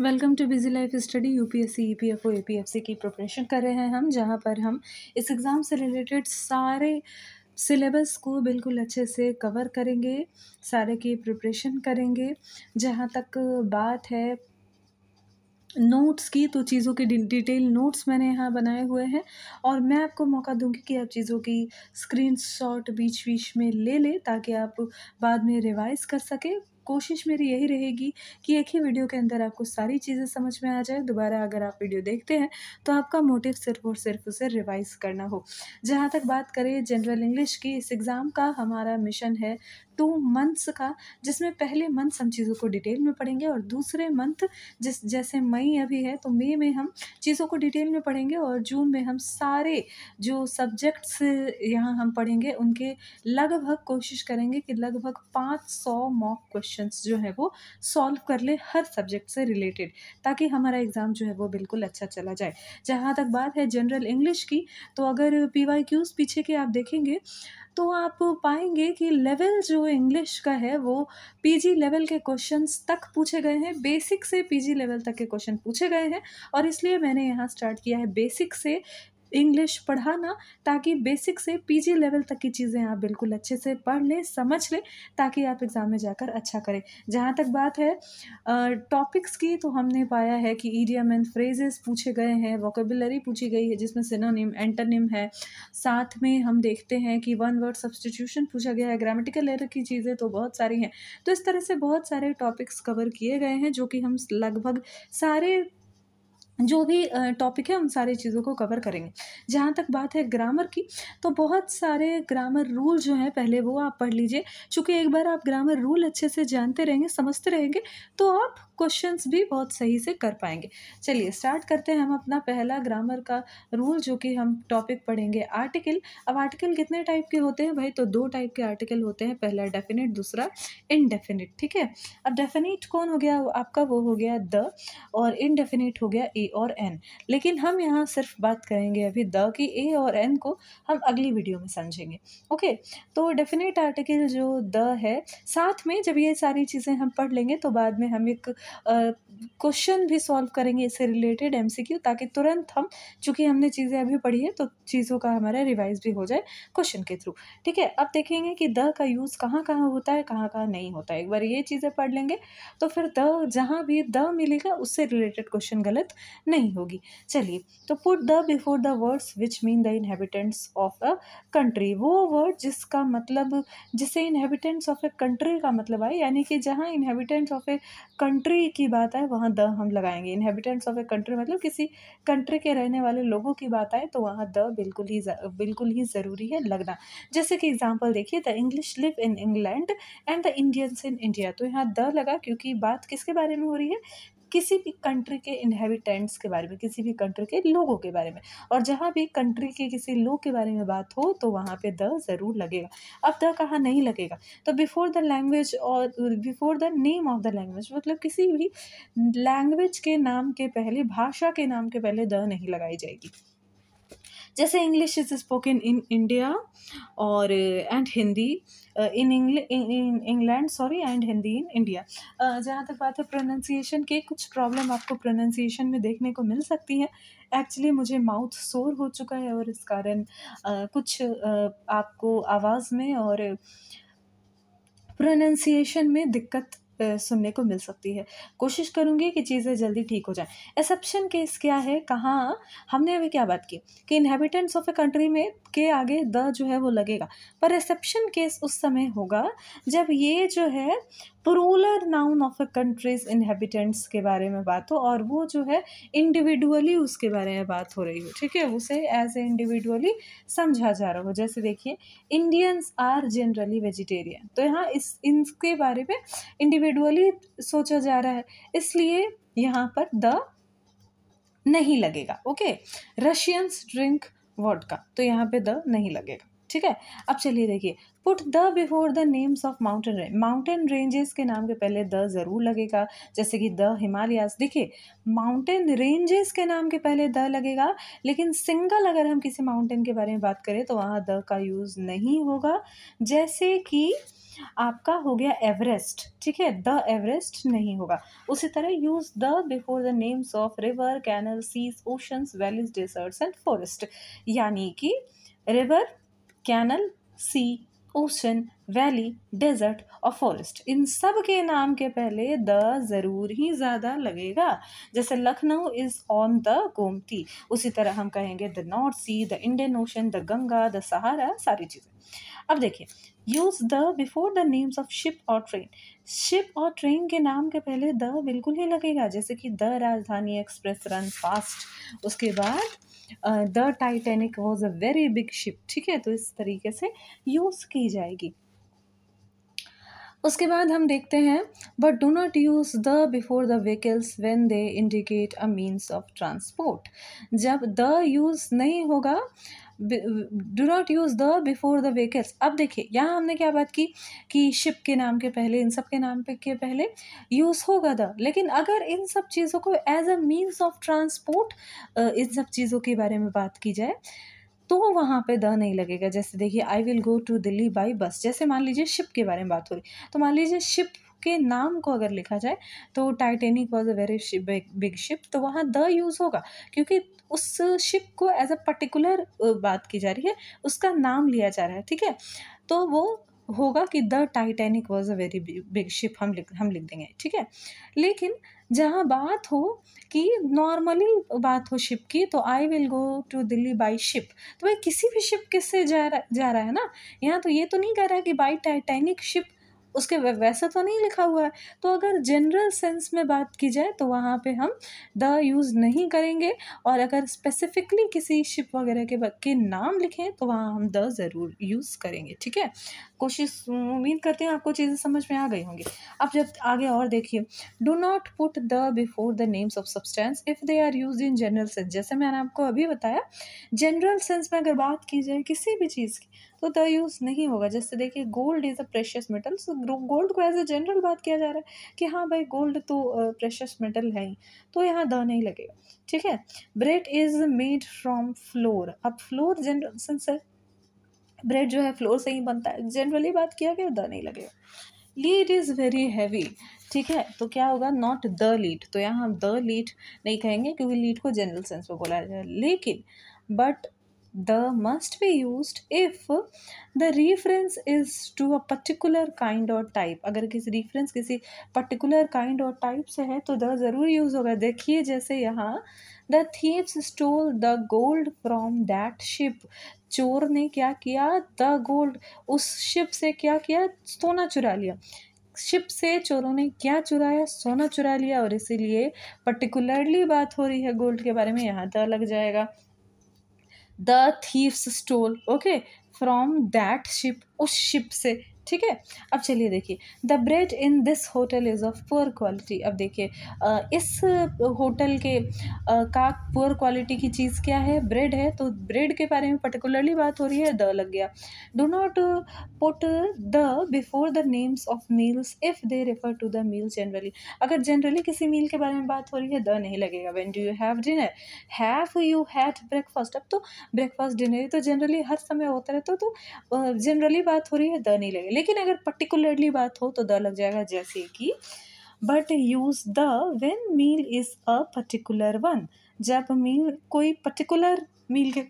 welcome to busy life study UPSC EPFO APFC की preparation कर रहे हैं हम जहाँ पर हम इस एग्ज़ाम से रिलेटेड सारे सिलेबस को बिल्कुल अच्छे से कवर करेंगे सारे की प्रिपरेशन करेंगे जहाँ तक बात है नोट्स की तो चीज़ों के डिटेल नोट्स मैंने यहाँ बनाए हुए हैं और मैं आपको मौका दूंगी कि आप चीज़ों की स्क्रीनशॉट बीच बीच में ले लें ताकि आप बाद में रिवाइज़ कर सकें कोशिश मेरी यही रहेगी कि एक ही वीडियो के अंदर आपको सारी चीज़ें समझ में आ जाए दोबारा अगर आप वीडियो देखते हैं तो आपका मोटिव सिर्फ और सिर्फ उसे रिवाइज करना हो जहाँ तक बात करें जनरल इंग्लिश की इस एग्ज़ाम का हमारा मिशन है टू मंथ्स का जिसमें पहले मंथ हम चीज़ों को डिटेल में पढ़ेंगे और दूसरे मंथ जिस जैसे मई अभी है तो मई में हम चीज़ों को डिटेल में पढ़ेंगे और जून में हम सारे जो सब्जेक्ट्स यहाँ हम पढ़ेंगे उनके लगभग कोशिश करेंगे कि लगभग पाँच सौ मॉक क्वेश्चन जो है वो सॉल्व कर ले हर सब्जेक्ट से रिलेटेड ताकि हमारा एग्ज़ाम जो है वो बिल्कुल अच्छा चला जाए जहाँ तक बात है जनरल इंग्लिश की तो अगर पी वाई क्यूज़ पीछे के आप देखेंगे तो आप पाएंगे कि लेवल जो इंग्लिश का है वो पीजी लेवल के क्वेश्चंस तक पूछे गए हैं बेसिक से पीजी लेवल तक के क्वेश्चन पूछे गए हैं और इसलिए मैंने यहाँ स्टार्ट किया है बेसिक से इंग्लिश पढ़ाना ताकि बेसिक से पीजी लेवल तक की चीज़ें आप बिल्कुल अच्छे से पढ़ लें समझ लें ताकि आप एग्ज़ाम में जाकर अच्छा करें जहाँ तक बात है टॉपिक्स की तो हमने पाया है कि ईडियम एंड फ्रेजेस पूछे गए हैं वोकेबुलरी पूछी गई है जिसमें सिनोनिम एंटनिम है साथ में हम देखते हैं कि वन वर्ड सब्सटीट्यूशन पूछा गया है ग्रामेटिकल एरर की चीज़ें तो बहुत सारी हैं तो इस तरह से बहुत सारे टॉपिक्स कवर किए गए हैं जो कि हम लगभग सारे जो भी टॉपिक है उन सारी चीज़ों को कवर करेंगे जहाँ तक बात है ग्रामर की तो बहुत सारे ग्रामर रूल जो हैं पहले वो आप पढ़ लीजिए क्योंकि एक बार आप ग्रामर रूल अच्छे से जानते रहेंगे समझते रहेंगे तो आप क्वेश्चंस भी बहुत सही से कर पाएंगे चलिए स्टार्ट करते हैं हम अपना पहला ग्रामर का रूल जो कि हम टॉपिक पढ़ेंगे आर्टिकल अब आर्टिकल कितने टाइप के होते हैं भाई तो दो टाइप के आर्टिकल होते हैं पहला डेफिनेट दूसरा इनडेफिनेट ठीक है अब डेफिनेट कौन हो गया आपका वो हो गया द और इनडेफिनेट हो गया ए और एन लेकिन हम यहाँ सिर्फ बात करेंगे अभी द की ए और एन को हम अगली वीडियो में समझेंगे ओके तो डेफिनेट आर्टिकल जो द है साथ में जब ये सारी चीज़ें हम पढ़ लेंगे तो बाद में हम एक क्वेश्चन भी सॉल्व करेंगे इससे रिलेटेड एम ताकि तुरंत हम चूँकि हमने चीज़ें अभी पढ़ी है तो चीज़ों का हमारा रिवाइज भी हो जाए क्वेश्चन के थ्रू ठीक है अब देखेंगे कि द का यूज़ कहाँ कहाँ होता है कहाँ कहाँ नहीं होता है एक बार ये चीज़ें पढ़ लेंगे तो फिर द जहाँ भी द मिलेगा उससे रिलेटेड क्वेश्चन गलत नहीं होगी चलिए तो put the before the words which mean the inhabitants of a country वो वर्ड जिसका मतलब जिसे इनहेबिटेंट्स ऑफ ए कंट्री का मतलब आए यानी कि जहाँ इनहेबिटेंट्स ऑफ ए कंट्री की बात आए वहाँ द हम लगाएंगे इनहेबिटेंट्स ऑफ ए कंट्री मतलब किसी कंट्री के रहने वाले लोगों की बात आए तो वहाँ द बिल्कुल ही बिल्कुल ही ज़रूरी है लगना जैसे कि एग्जाम्पल देखिए the English live in England and the Indians in India तो यहाँ द लगा क्योंकि बात किसके बारे में हो रही है किसी भी कंट्री के इन्हेबिटेंट्स के बारे में किसी भी कंट्री के लोगों के बारे में और जहाँ भी कंट्री के किसी लोग के बारे में बात हो तो वहाँ पे द ज़रूर लगेगा अब द कहाँ नहीं लगेगा तो बिफोर द लैंग्वेज और before the name of the language मतलब किसी भी लैंग्वेज के नाम के पहले भाषा के नाम के पहले द नहीं लगाई जाएगी जैसे English is spoken in India और and Hindi in in England sorry and Hindi in India जहाँ तक बात है प्रोनाउंसिएशन के कुछ प्रॉब्लम आपको प्रोनाउंसिएशन में देखने को मिल सकती है एक्चुअली मुझे माउथ सोर हो चुका है और इस कारण uh, कुछ uh, आपको आवाज़ में और प्रोनाउंसिएशन में दिक्कत सुनने को मिल सकती है कोशिश करूँगी कि चीज़ें जल्दी ठीक हो जाए एक्सेप्शन केस क्या है कहाँ हमने अभी क्या बात की कि इनहेबिटेंट्स ऑफ ए कंट्री में के आगे द जो है वो लगेगा पर एक्सेप्शन केस उस समय होगा जब ये जो है ruler noun of a countries inhabitants के बारे में बात हो और वो जो है इंडिविजुअली उसके बारे में बात हो रही हो ठीक है उसे एज ए इंडिविजुअली समझा जा रहा हो जैसे देखिए इंडियंस आर जनरली वेजिटेरियन तो यहाँ इस इनके बारे में इंडिविजुअली सोचा जा रहा है इसलिए यहाँ पर द नहीं लगेगा ओके रशियंस ड्रिंक वॉट का तो यहाँ पे द नहीं लगेगा ठीक है अब चलिए देखिए put the before the names of mountain range mountain ranges के नाम के पहले द ज़रूर लगेगा जैसे कि द हिमालयाज देखिए माउंटेन रेंजेस के नाम के पहले द लगेगा लेकिन सिंगल अगर हम किसी माउंटेन के बारे में बात करें तो वहाँ द का यूज़ नहीं होगा जैसे कि आपका हो गया एवरेस्ट ठीक है द एवरेस्ट नहीं होगा उसी तरह use the before the names of river canal seas oceans valleys deserts and forest यानी कि river canal sea ocean valley desert और फॉरेस्ट इन सब के नाम के पहले द ज़रूर ही ज़्यादा लगेगा जैसे Lucknow is on the Gomti उसी तरह हम कहेंगे the North Sea the Indian Ocean the Ganga the Sahara सारी चीज़ें अब देखिए use the before the names of ship और ट्रेन शिप और ट्रेन के नाम के पहले द बिल्कुल ही लगेगा जैसे कि द राजधानी एक्सप्रेस रन फास्ट उसके बाद the Titanic was a very big ship ठीक है तो इस तरीके से यूज़ की जाएगी उसके बाद हम देखते हैं but do not use the before the vehicles when they indicate a means of transport जब द यूज़ नहीं होगा do not use the before the vehicles अब देखिए यहाँ हमने क्या बात की कि शिप के नाम के पहले इन सब के नाम पे के पहले यूज़ होगा द लेकिन अगर इन सब चीज़ों को as a means of transport इन सब चीज़ों के बारे में बात की जाए तो वहाँ पे द नहीं लगेगा जैसे देखिए I will go to Delhi by bus जैसे मान लीजिए शिप के बारे में बात हो रही तो मान लीजिए शिप के नाम को अगर लिखा जाए तो Titanic was a very big ship तो वहाँ द यूज़ होगा क्योंकि उस शिप को एज अ पर्टिकुलर बात की जा रही है उसका नाम लिया जा रहा है ठीक है तो वो होगा कि the Titanic was a very big ship हम लिख हम लिख देंगे ठीक है लेकिन जहाँ बात हो कि नॉर्मली बात हो शिप की तो I will go to Delhi by ship तो भाई किसी भी शिप किससे जा रहा जा रहा है ना यहाँ तो ये तो नहीं कह रहा है कि बाई टाइटैनिक शिप उसके वैसा तो नहीं लिखा हुआ है तो अगर जनरल सेंस में बात की जाए तो वहाँ पे हम द यूज़ नहीं करेंगे और अगर स्पेसिफिकली किसी शिप वगैरह के के नाम लिखें तो वहाँ हम द ज़रूर यूज़ करेंगे ठीक है कोशिश उम्मीद करते हैं आपको चीज़ें समझ में आ गई होंगी अब जब आगे और देखिए do not put the before the names of substance if they are use in general sense जैसे मैंने आपको अभी बताया जनरल सेंस में अगर बात की जाए किसी भी चीज़ की तो द यूज़ नहीं होगा जैसे देखिए gold is a precious metal so gold को एज ए जनरल बात किया जा रहा है कि हाँ भाई गोल्ड तो प्रेशस मेटल है ही तो यहाँ द नहीं लगेगा ठीक है bread is made from flour अब फ्लोर जनरल सेंस है ब्रेड जो है फ्लोर से ही बनता है जनरली बात किया गया द नहीं लगेगा लीड इज़ वेरी हैवी ठीक है तो क्या होगा नॉट द लीड तो यहाँ हम द लीड नहीं कहेंगे क्योंकि लीड को जनरल सेंस में बोला जाए लेकिन but the must be used if the reference is to a particular kind or type अगर किसी reference किसी particular kind or type से है तो the ज़रूर use होगा देखिए जैसे यहाँ the thieves stole the gold from that ship चोर ने क्या किया द गोल्ड उस शिप से क्या किया सोना चुरा लिया शिप से चोरों ने क्या चुराया सोना चुरा लिया और इसीलिए पर्टिकुलरली बात हो रही है गोल्ड के बारे में यहाँ तो लग जाएगा the thieves stole okay from that ship उस शिप से ठीक है अब चलिए देखिए the bread in this hotel is of poor quality अब देखिए इस होटल के का पुअर क्वालिटी की चीज़ क्या है ब्रेड है तो ब्रेड के बारे में पर्टिकुलरली बात हो रही है द लग गया do not put the before the names of meals if they refer to the meal generally अगर जनरली किसी मील के बारे में बात हो रही है द नहीं लगेगा when do you have dinner have you had breakfast अब तो ब्रेकफास्ट डिनर तो जनरली हर समय होता रहता तो जनरली बात हो रही है द नहीं लगेगा लेकिन अगर पर्टिकुलरली बात हो तो द लग जाएगा जैसे कि but use the when meal is a particular one जब मील कोई पर्टिकुलर मील के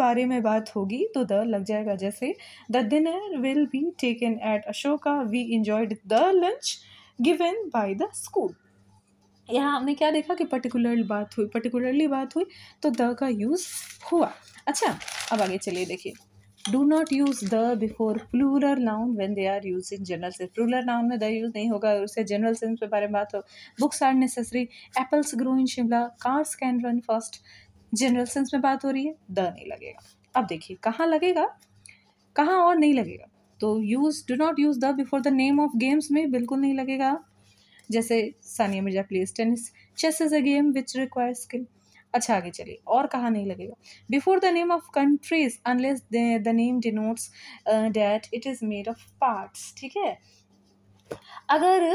बारे में बात होगी तो द लग जाएगा जैसे the dinner will be taken at Ashoka we enjoyed the lunch given by the school यहाँ हमने क्या देखा कि पर्टिकुलर बात हुई पर्टिकुलरली बात हुई तो द का यूज़ हुआ अच्छा अब आगे चलिए देखिए do not use the before plural noun when they are use in general sense plural noun में द यूज़ नहीं होगा और उससे जनरल सेंस के बारे में बात हो books are necessary apples grow in Shimla cars can run fast general sense में बात हो रही है द नहीं लगेगा अब देखिए कहाँ लगेगा कहाँ और नहीं लगेगा तो use do not use the before the name of games में बिल्कुल नहीं लगेगा जैसे Sania Mirza plays tennis chess is a game which require skill अच्छा आगे चलिए और कहा नहीं लगेगा before the name of countries unless the name denotes that it is made of parts ठीक है अगर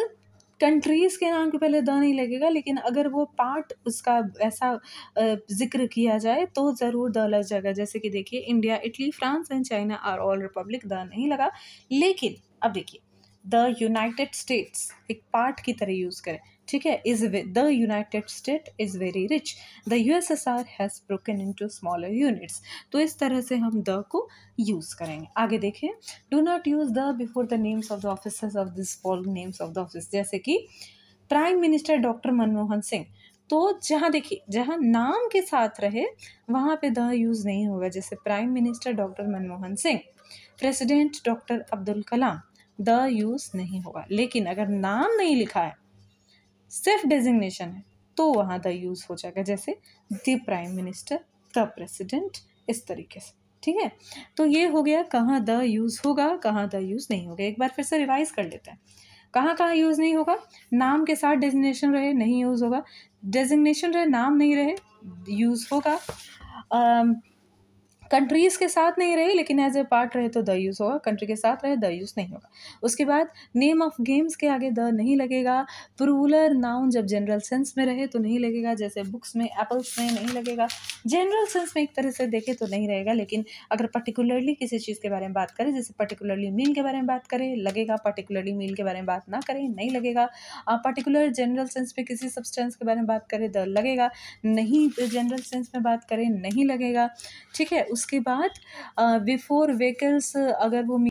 कंट्रीज़ के नाम के पहले द नहीं लगेगा लेकिन अगर वो पार्ट उसका ऐसा uh, जिक्र किया जाए तो ज़रूर द लग जाएगा जैसे कि देखिए India Italy France and China are all republic the नहीं लगा लेकिन अब देखिए द यूनाइटेड स्टेट्स एक पार्ट की तरह यूज़ करें ठीक है is the United State is very rich the U S S R has broken into smaller units तो इस तरह से हम द को यूज़ करेंगे आगे देखें do not use the before the names of the office of this fall names of the office जैसे कि prime minister doctor Manmohan Singh तो जहाँ देखिए जहाँ नाम के साथ रहे वहाँ पे द यूज़ नहीं होगा जैसे prime minister doctor Manmohan Singh president doctor Abdul Kalam the use नहीं होगा लेकिन अगर नाम नहीं लिखा है सिर्फ डेजिग्नेशन है तो वहाँ द यूज़ हो जाएगा जैसे the prime minister the president इस तरीके से ठीक है तो ये हो गया कहाँ द यूज़ होगा कहाँ द यूज़ नहीं होगा एक बार फिर से रिवाइज कर लेते हैं कहाँ कहाँ यूज़ नहीं होगा नाम के साथ डेजिग्नेशन रहे नहीं यूज़ होगा डेजिग्नेशन रहे नाम नहीं रहे यूज़ होगा कंट्रीज़ के साथ नहीं रही लेकिन एज ए पार्ट रहे तो द यूज़ होगा कंट्री के साथ रहे द यूज़ नहीं होगा उसके बाद नेम ऑफ गेम्स के आगे द नहीं लगेगा प्रूलर नाउन जब जनरल सेंस में रहे तो नहीं लगेगा जैसे बुक्स में एप्पल्स में नहीं लगेगा जनरल सेंस में एक तरह से देखे तो नहीं रहेगा लेकिन अगर पर्टिकुलरली किसी चीज़ के बारे में बात करें जैसे पर्टिकुलरली मील के बारे में बात करें लगेगा पर्टिकुलरली मील के बारे में बात ना करें नहीं लगेगा पर्टिकुलर जनरल सेंस में किसी सब्सटेंस के बारे में बात करें द लगेगा नहीं जनरल सेंस में बात करें नहीं लगेगा ठीक है उसके बाद बिफोर व्हीकल्स अगर वो